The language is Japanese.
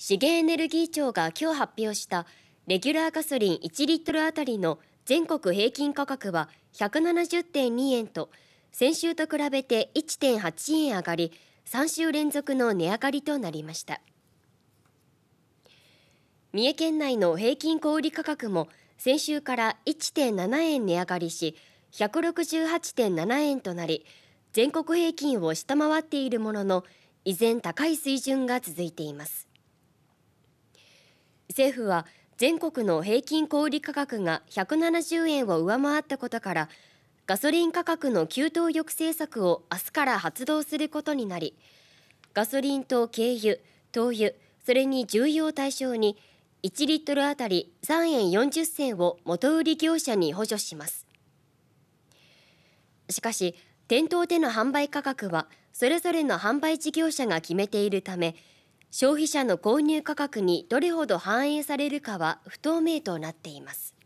資源エネルギー庁が今日発表したレギュラーガソリン1リットルあたりの全国平均価格は170.2円と先週と比べて1.8円上がり3週連続の値上がりとなりました三重県内の平均小売価格も先週から1.7円値上がりし168.7円となり全国平均を下回っているものの依然高い水準が続いています政府は全国の平均小売価格が170円を上回ったことからガソリン価格の急騰抑制策を明日から発動することになりガソリンと軽油、灯油、それに重油を対象に1リットルあたり3円40銭を元売り業者に補助しますしかし店頭での販売価格はそれぞれの販売事業者が決めているため消費者の購入価格にどれほど反映されるかは不透明となっています